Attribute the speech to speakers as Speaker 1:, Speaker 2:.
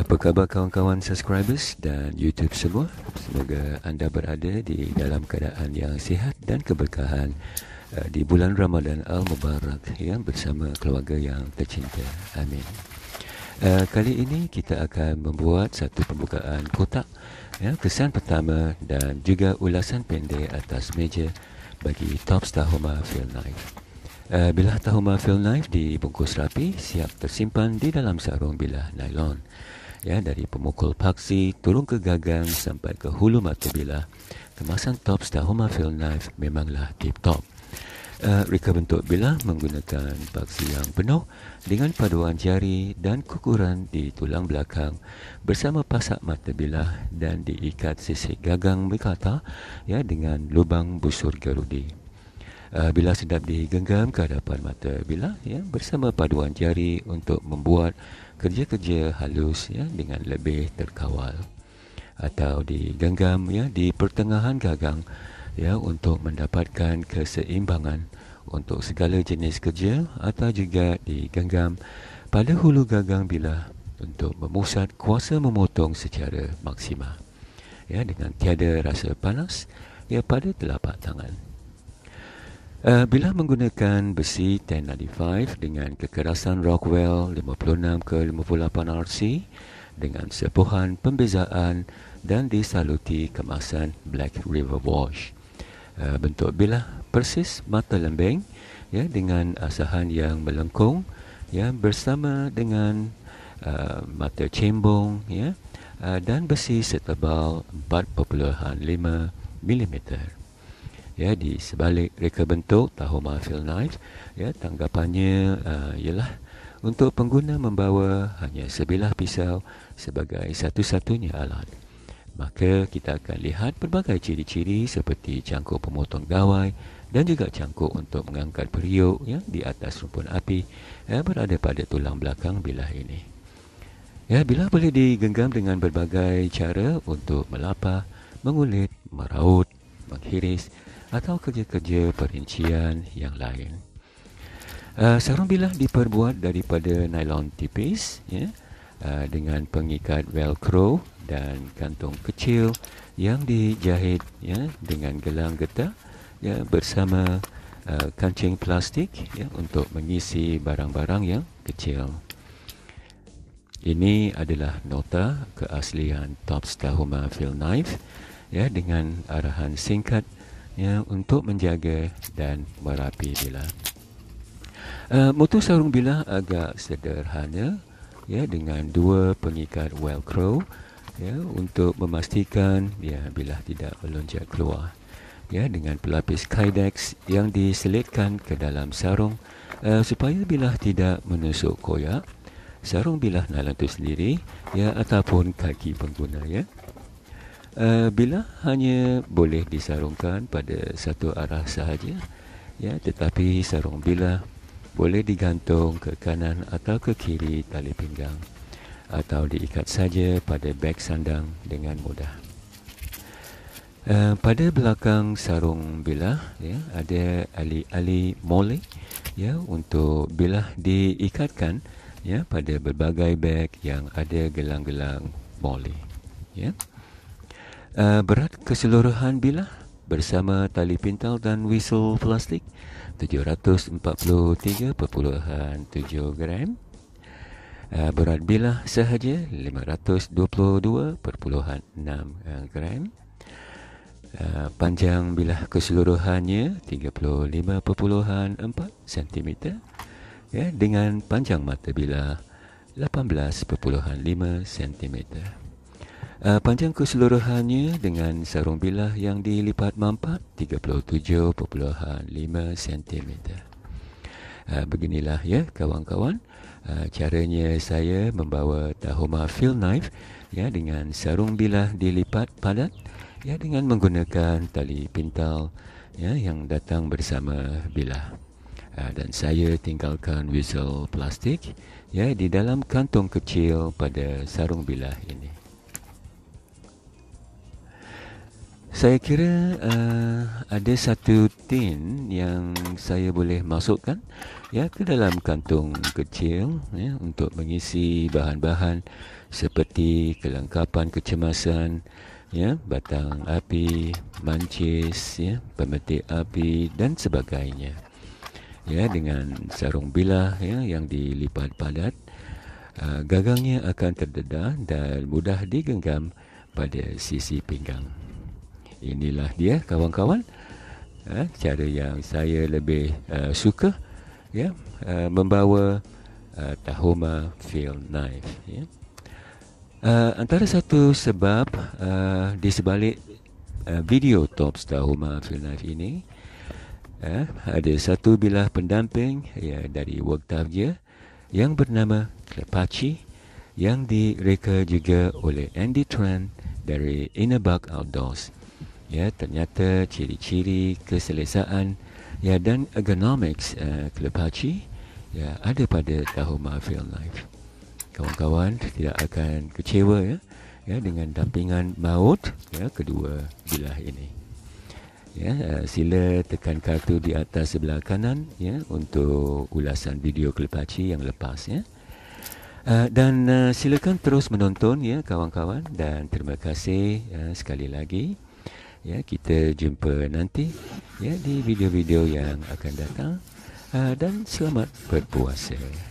Speaker 1: Apa khabar kawan-kawan subscribers dan YouTube semua? Semoga anda berada di dalam keadaan yang sihat dan keberkahan eh, di bulan Ramadan Al-Mubarak yang bersama keluarga yang tercinta. Amin. Eh, kali ini kita akan membuat satu pembukaan kotak ya, kesan pertama dan juga ulasan pendek atas meja bagi Top Tahoma Field Knife. Uh, eh, bilah tahoma field knife dibungkus rapi, siap tersimpan di dalam sarung bilah nylon ya dari pemukul paksi turun ke gagang sampai ke hulu mata bilah kemasan top Stahoma Field Knife memanglah tip top. Uh, eh, reka bentuk bilah menggunakan paksi yang penuh dengan paduan jari dan kukuran di tulang belakang bersama pasak mata bilah dan diikat sisi gagang berkata ya dengan lubang busur gerudi uh, bilah sedap digenggam ke hadapan mata bila ya bersama paduan jari untuk membuat kerja-kerja halus ya dengan lebih terkawal atau digenggam ya di pertengahan gagang ya untuk mendapatkan keseimbangan untuk segala jenis kerja atau juga digenggam pada hulu gagang bila untuk memusat kuasa memotong secara maksimal ya dengan tiada rasa panas ya pada telapak tangan Uh, bila menggunakan besi 1095 dengan kekerasan Rockwell 56 ke 58 RC dengan sepuhan pembezaan dan disaluti kemasan Black River Wash. Uh, bentuk bilah persis mata lembing ya dengan asahan yang melengkung ya bersama dengan uh, mata cembung ya uh, dan besi setebal 4.5 mm ya di sebalik reka bentuk tahu mafil knife ya tanggapannya uh, ialah untuk pengguna membawa hanya sebilah pisau sebagai satu-satunya alat maka kita akan lihat pelbagai ciri-ciri seperti cangkuk pemotong gawai dan juga cangkuk untuk mengangkat periuk yang di atas rumpun api yang berada pada tulang belakang bilah ini. Ya, bilah boleh digenggam dengan berbagai cara untuk melapah, mengulit, meraut, menghiris atau kerja-kerja perincian yang lain. Uh, sarung bilah diperbuat daripada nylon tipis yeah, ya, uh, dengan pengikat velcro dan kantong kecil yang dijahit yeah, dengan gelang getah yeah, bersama uh, kancing plastik yeah, untuk mengisi barang-barang yang kecil. Ini adalah nota keaslian Top Stahuma Field Knife ya, dengan arahan singkat ya untuk menjaga dan merapi bilah. Uh, eh, motor sarung bilah agak sederhana ya dengan dua pengikat velcro ya untuk memastikan ya bilah tidak melonjak keluar ya dengan pelapis kydex yang diselitkan ke dalam sarung uh, supaya bilah tidak menusuk koyak sarung bilah nalan itu sendiri ya ataupun kaki pengguna ya uh, bila hanya boleh disarungkan pada satu arah sahaja ya tetapi sarung bila boleh digantung ke kanan atau ke kiri tali pinggang atau diikat saja pada beg sandang dengan mudah Uh, pada belakang sarung bilah ya ada ali-ali mole ya untuk bilah diikatkan ya pada berbagai beg yang ada gelang-gelang molly, ya uh, berat keseluruhan bilah bersama tali pintal dan wisel plastik 743.7 gram uh, berat bilah sahaja 522.6 eh, gram Uh, panjang bilah keseluruhannya 35.4 cm ya, dengan panjang mata bilah 18.5 cm. Uh, panjang keseluruhannya dengan sarung bilah yang dilipat mampat 37.5 cm. Uh, beginilah ya kawan-kawan uh, caranya saya membawa Tahoma Field Knife ya dengan sarung bilah dilipat padat ya dengan menggunakan tali pintal ya yang datang bersama bilah. Uh, dan saya tinggalkan whistle plastik ya di dalam kantung kecil pada sarung bilah ini. Saya kira uh, ada satu tin yang saya boleh masukkan ya ke dalam kantung kecil ya untuk mengisi bahan-bahan seperti kelengkapan kecemasan ya batang api, mancis ya, pemetik api dan sebagainya. Ya dengan sarung bilah ya yang dilipat padat uh, eh, gagangnya akan terdedah dan mudah digenggam pada sisi pinggang inilah dia kawan-kawan uh, cara yang saya lebih uh, suka yeah, uh, membawa uh, Tahoma Field Knife yeah. Uh, antara satu sebab uh, di sebalik uh, video Top Tahoma Field Knife ini uh, ada satu bilah pendamping ya uh, dari Work Gear yang bernama Klepachi yang direka juga oleh Andy Tran dari Innerbug Outdoors ya ternyata ciri-ciri keselesaan ya dan ergonomics uh, eh, kelepaci ya ada pada tahu Mahfield Life. Kawan-kawan tidak akan kecewa ya ya dengan dampingan maut ya kedua bilah ini. Ya uh, sila tekan kartu di atas sebelah kanan ya untuk ulasan video kelepaci yang lepas ya. Uh, dan uh, silakan terus menonton ya kawan-kawan dan terima kasih uh, sekali lagi ya kita jumpa nanti ya di video-video yang akan datang uh, dan selamat berpuasa.